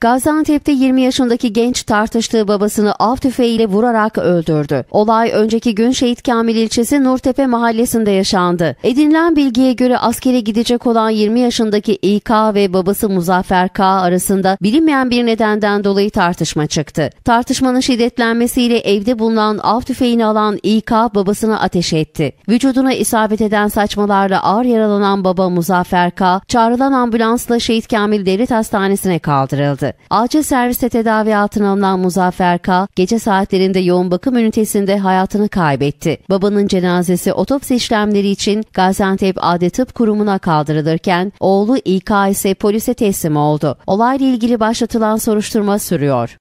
Gaziantep'te 20 yaşındaki genç tartıştığı babasını av tüfeğiyle vurarak öldürdü. Olay önceki gün Şehit Kamil ilçesi Nurtepe mahallesinde yaşandı. Edinilen bilgiye göre askere gidecek olan 20 yaşındaki İK ve babası Muzaffer K arasında bilinmeyen bir nedenden dolayı tartışma çıktı. Tartışmanın şiddetlenmesiyle evde bulunan av tüfeğini alan İK babasını ateş etti. Vücuduna isabet eden saçmalarla ağır yaralanan baba Muzaffer K çağrılan ambulansla Şehit Kamil Devlet Hastanesi'ne kaldırıldı alındı. Acil serviste tedavi altına alınan Muzaffer K. gece saatlerinde yoğun bakım ünitesinde hayatını kaybetti. Babanın cenazesi otopsi işlemleri için Gaziantep Adli Tıp Kurumu'na kaldırılırken oğlu İK ise polise teslim oldu. Olayla ilgili başlatılan soruşturma sürüyor.